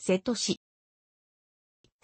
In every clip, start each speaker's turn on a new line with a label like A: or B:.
A: 瀬戸市。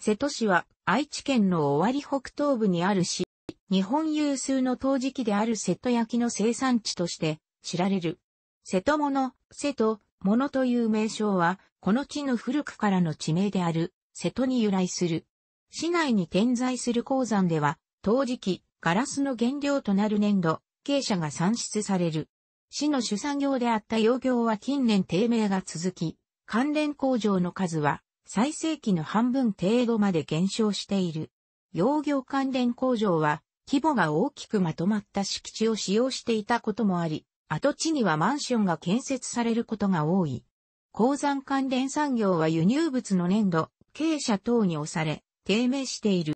A: 瀬戸市は愛知県の尾張北東部にある市、日本有数の陶磁器である瀬戸焼の生産地として知られる。瀬戸物、瀬戸物という名称は、この地の古くからの地名である瀬戸に由来する。市内に点在する鉱山では、陶磁器、ガラスの原料となる粘土、傾斜が産出される。市の主産業であった養業は近年低迷が続き、関連工場の数は最盛期の半分程度まで減少している。養業関連工場は規模が大きくまとまった敷地を使用していたこともあり、跡地にはマンションが建設されることが多い。鉱山関連産業は輸入物の粘土、傾斜等に押され、低迷している。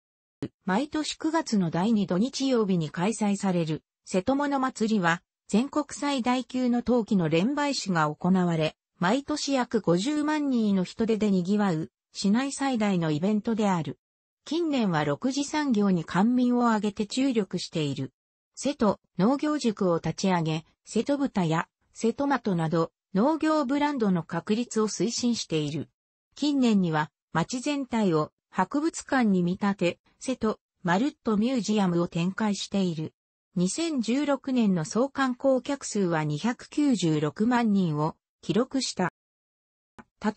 A: 毎年9月の第2土日曜日に開催される、瀬戸物祭りは、全国最大級の陶器の連売市が行われ、毎年約50万人の人手で賑わう、市内最大のイベントである。近年は6次産業に官民を挙げて注力している。瀬戸農業塾を立ち上げ、瀬戸豚や瀬戸マトなど農業ブランドの確立を推進している。近年には街全体を博物館に見立て、瀬戸マルットミュージアムを展開している。2016年の総観光客数は296万人を記録した。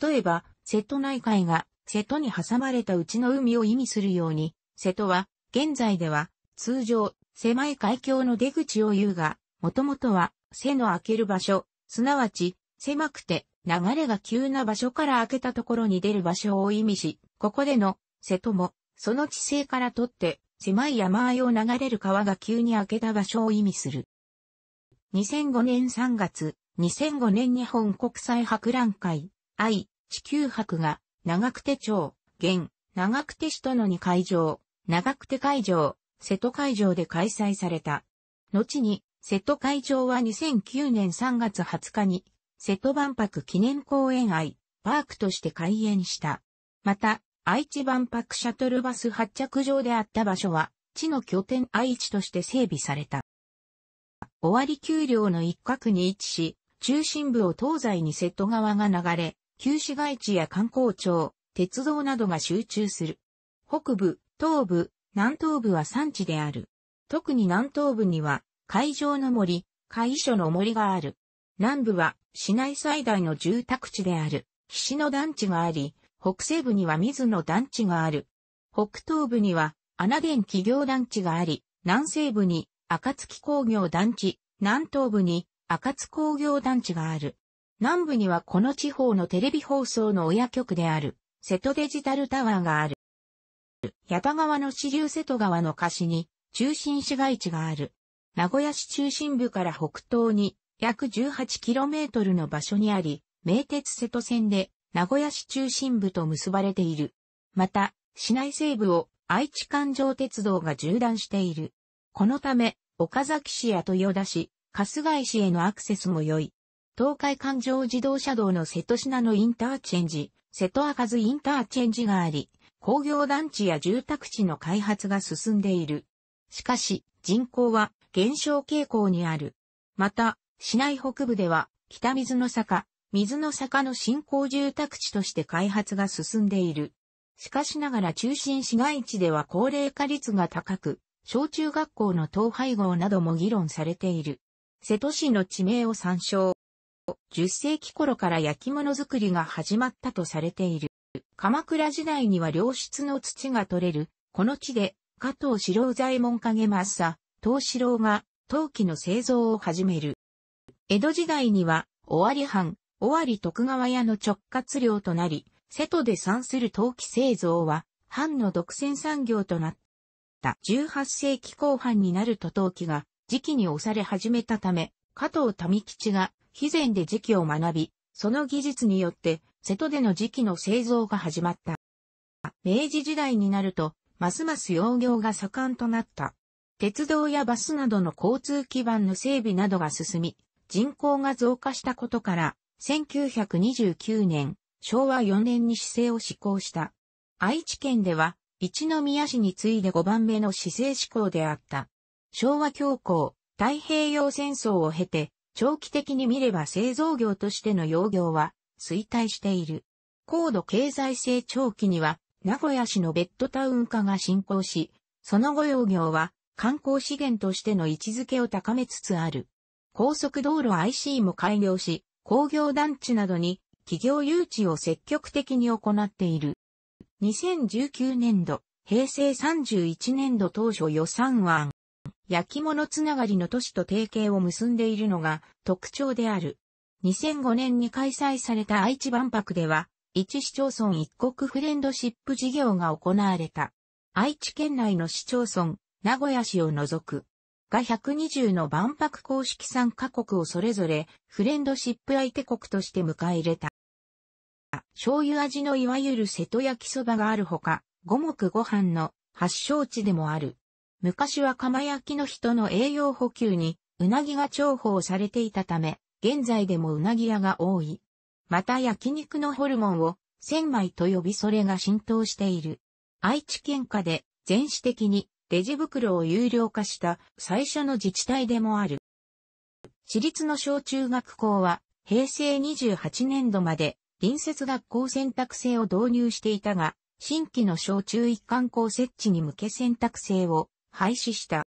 A: 例えば、瀬戸内海が瀬戸に挟まれたうちの海を意味するように、瀬戸は、現在では、通常、狭い海峡の出口を言うが、もともとは、背の開ける場所、すなわち、狭くて、流れが急な場所から開けたところに出る場所を意味し、ここでの、瀬戸も、その地勢からとって、狭い山あいを流れる川が急に開けた場所を意味する。2005年3月、2005年日本国際博覧会、愛、地球博が、長久手町、現、長久手市との2会場、長久手会場、瀬戸会場で開催された。後に、瀬戸会場は2009年3月20日に、瀬戸万博記念公園愛、パークとして開園した。また、愛知万博シャトルバス発着場であった場所は、地の拠点愛知として整備された。終わり給料の一角に位置し、中心部を東西に瀬戸川が流れ、旧市街地や観光庁、鉄道などが集中する。北部、東部、南東部は産地である。特に南東部には、海上の森、海所の森がある。南部は、市内最大の住宅地である、岸の団地があり、北西部には水野団地がある。北東部には、穴電企業団地があり、南西部に、暁工業団地、南東部に、赤津工業団地がある。南部にはこの地方のテレビ放送の親局である、瀬戸デジタルタワーがある。八田川の支流瀬戸川の貸しに、中心市街地がある。名古屋市中心部から北東に、約 18km の場所にあり、名鉄瀬戸線で、名古屋市中心部と結ばれている。また、市内西部を愛知環状鉄道が縦断している。このため、岡崎市や豊田市、春日井市へのアクセスも良い。東海環状自動車道の瀬戸品のインターチェンジ、瀬戸赤津インターチェンジがあり、工業団地や住宅地の開発が進んでいる。しかし、人口は減少傾向にある。また、市内北部では、北水の坂、水の坂の新興住宅地として開発が進んでいる。しかしながら中心市街地では高齢化率が高く、小中学校の統廃合なども議論されている。瀬戸市の地名を参照。10世紀頃から焼き物作りが始まったとされている。鎌倉時代には良質の土が取れる。この地で、加藤四郎左衛門影正、東四郎が陶器の製造を始める。江戸時代には、尾張藩、尾張徳川屋の直轄領となり、瀬戸で産する陶器製造は、藩の独占産業となった。18世紀後半になると陶器が時期に押され始めたため、加藤民吉が、肥前で時期を学び、その技術によって、瀬戸での時期の製造が始まった。明治時代になると、ますます養業が盛んとなった。鉄道やバスなどの交通基盤の整備などが進み、人口が増加したことから、1929年、昭和4年に市政を施行した。愛知県では、一宮市に次いで5番目の市政施行であった。昭和恐慌、太平洋戦争を経て、長期的に見れば製造業としての養業は衰退している。高度経済成長期には、名古屋市のベッドタウン化が進行し、その後養業は観光資源としての位置づけを高めつつある。高速道路 IC も開業し、工業団地などに企業誘致を積極的に行っている。2019年度、平成31年度当初予算案。焼き物つながりの都市と提携を結んでいるのが特徴である。2005年に開催された愛知万博では、一市町村一国フレンドシップ事業が行われた。愛知県内の市町村、名古屋市を除く、が120の万博公式参加国をそれぞれフレンドシップ相手国として迎え入れた。醤油味のいわゆる瀬戸焼きそばがあるほか、五目ご飯の発祥地でもある。昔は釜焼きの人の栄養補給に、うなぎが重宝されていたため、現在でもうなぎ屋が多い。また焼肉のホルモンを、千枚と呼びそれが浸透している。愛知県下で、全市的に、レジ袋を有料化した最初の自治体でもある。私立の小中学校は、平成28年度まで、隣接学校選択制を導入していたが、新規の小中一貫校設置に向け選択制を廃止した。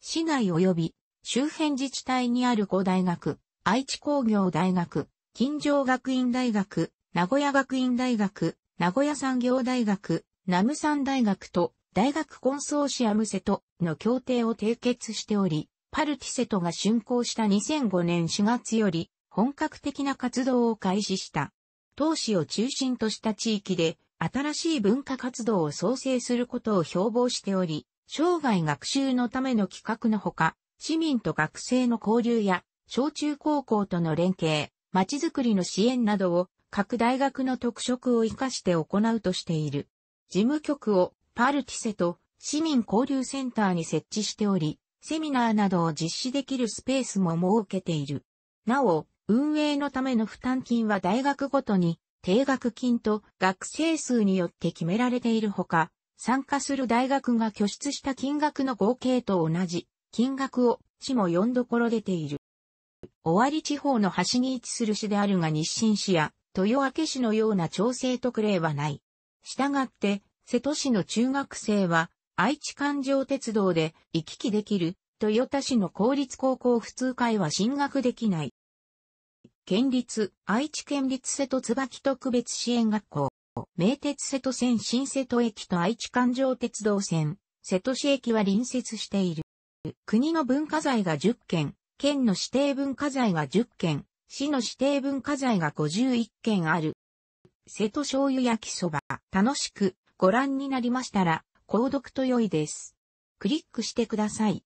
A: 市内及び周辺自治体にある5大学、愛知工業大学、近城学院大学、名古屋学院大学、名古屋産業大学、南山大学と大学コンソーシアムセトの協定を締結しており、パルティセトが竣工した2005年4月より本格的な活動を開始した。当市を中心とした地域で新しい文化活動を創生することを標榜しており、生涯学習のための企画のほか、市民と学生の交流や、小中高校との連携、街づくりの支援などを各大学の特色を活かして行うとしている。事務局をパルティセと市民交流センターに設置しており、セミナーなどを実施できるスペースも設けている。なお、運営のための負担金は大学ごとに定額金と学生数によって決められているほか、参加する大学が拠出した金額の合計と同じ金額を市も4どころ出ている。尾張地方の端に位置する市であるが日清市や豊明市のような調整特例はない。したがって、瀬戸市の中学生は愛知環状鉄道で行き来できる豊田市の公立高校普通会は進学できない。県立、愛知県立瀬戸椿特別支援学校。名鉄瀬戸線新瀬戸駅と愛知環状鉄道線、瀬戸市駅は隣接している。国の文化財が10件、県の指定文化財が10件、市の指定文化財が51件ある。瀬戸醤油焼きそば、楽しくご覧になりましたら、購読と良いです。クリックしてください。